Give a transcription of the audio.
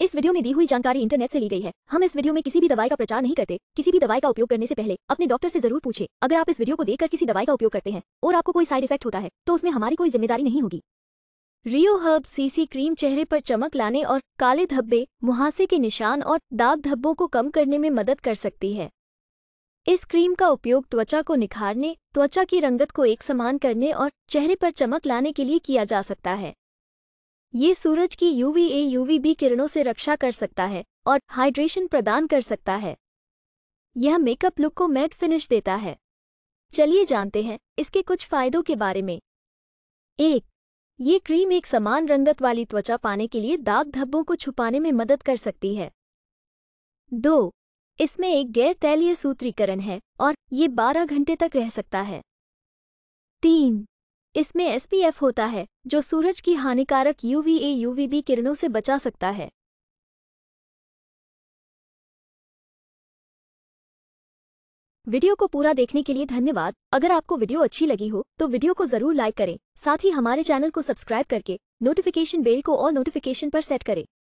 इस वीडियो में दी हुई जानकारी इंटरनेट से ली गई है हम इस वीडियो में किसी भी दवाई का प्रचार नहीं करते किसी भी दवाई का उपयोग करने से पहले अपने डॉक्टर से जरूर पूछे अगर आप इस वीडियो को देखकर किसी दवाई का उपयोग करते हैं और आपको कोई साइड इफेक्ट होता है तो उसमें हमारी कोई जिम्मेदारी नहीं होगी रियो हर्ब सीसी क्रीम चेहरे पर चमक लाने और काले धब्बे मुहासे के निशान और दाग धब्बों को कम करने में मदद कर सकती है इस क्रीम का उपयोग त्वचा को निखारने त्वचा की रंगत को एक समान करने और चेहरे पर चमक लाने के लिए किया जा सकता है ये सूरज की यूवीए यूवीबी किरणों से रक्षा कर सकता है और हाइड्रेशन प्रदान कर सकता है यह मेकअप लुक को मैट फिनिश देता है चलिए जानते हैं इसके कुछ फायदों के बारे में एक ये क्रीम एक समान रंगत वाली त्वचा पाने के लिए दाग धब्बों को छुपाने में मदद कर सकती है दो इसमें एक गैर तैलीय सूत्रीकरण है और ये 12 घंटे तक रह सकता है तीन इसमें एसपीएफ होता है जो सूरज की हानिकारक यूवीए यूवीबी किरणों से बचा सकता है वीडियो को पूरा देखने के लिए धन्यवाद अगर आपको वीडियो अच्छी लगी हो तो वीडियो को जरूर लाइक करें साथ ही हमारे चैनल को सब्सक्राइब करके नोटिफिकेशन बेल को और नोटिफिकेशन पर सेट करें